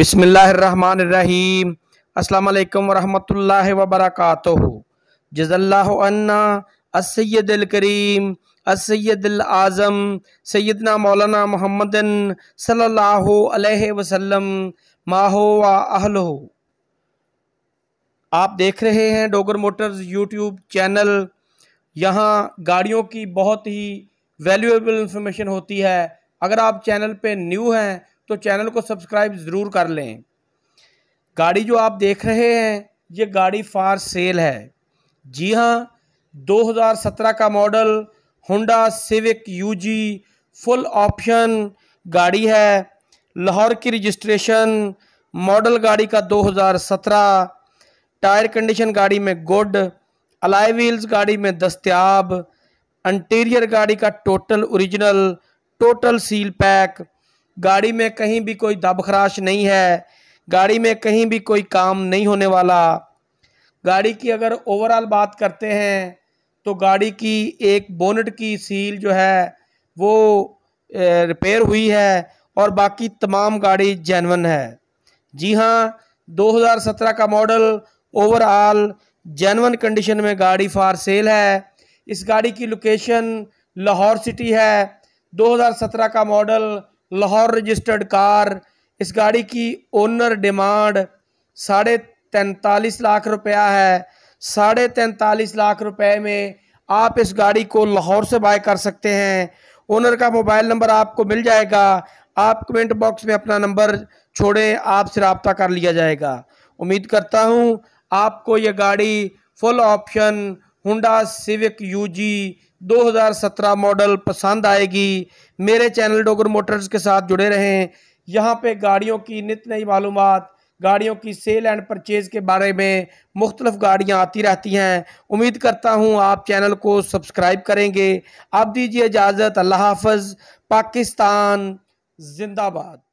बिसमीम् अल्लाम वरहमल वबरक करीम असैदिल आज़म सैदना मौलाना मोहम्मदन अलैहि वसल्लम माहो व आप देख रहे हैं डोगर मोटर्स यूट्यूब चैनल यहाँ गाड़ियों की बहुत ही वैल्यूएबल इंफॉर्मेशन होती है अगर आप चैनल पे न्यू हैं तो चैनल को सब्सक्राइब ज़रूर कर लें गाड़ी जो आप देख रहे हैं ये गाड़ी फार सेल है जी हाँ 2017 का मॉडल हुंडा सिविक यूजी फुल ऑप्शन गाड़ी है लाहौर की रजिस्ट्रेशन मॉडल गाड़ी का 2017 टायर कंडीशन गाड़ी में गुड अलाई व्हील्स गाड़ी में दस्तियाब इंटीरियर गाड़ी का total original total seal pack गाड़ी में कहीं भी कोई दब खराश नहीं है गाड़ी में कहीं भी कोई काम नहीं होने वाला गाड़ी की अगर ओवरऑल बात करते हैं तो गाड़ी की एक बोनट की सील जो है वो रिपेयर हुई है और बाकी तमाम गाड़ी जैनवन है जी हाँ 2017 का मॉडल ओवरऑल जैनवन कंडीशन में गाड़ी फार सेल है इस गाड़ी की लोकेशन लाहौर सिटी है 2017 का मॉडल लाहौर रजिस्टर्ड कार इस गाड़ी की ओनर डिमांड साढ़े तैंतालीस लाख रुपया है साढ़े तैंतालीस लाख रुपए में आप इस गाड़ी को लाहौर से बाय कर सकते हैं ओनर का मोबाइल नंबर आपको मिल जाएगा आप कमेंट बॉक्स में अपना नंबर छोड़ें आपसे रबता कर लिया जाएगा उम्मीद करता हूँ आपको यह गाड़ी full option Honda Civic UG 2017 model पसंद आएगी मेरे चैनल डोगर मोटर्स के साथ जुड़े रहें यहाँ पे गाड़ियों की नित नई मालूम गाड़ियों की सेल एंड परचेज़ के बारे में मुख्तलफ़ गाड़ियाँ आती रहती हैं उम्मीद करता हूँ आप चैनल को सब्सक्राइब करेंगे आप दीजिए इजाज़त अल्लाह हाफज पाकिस्तान जिंदाबाद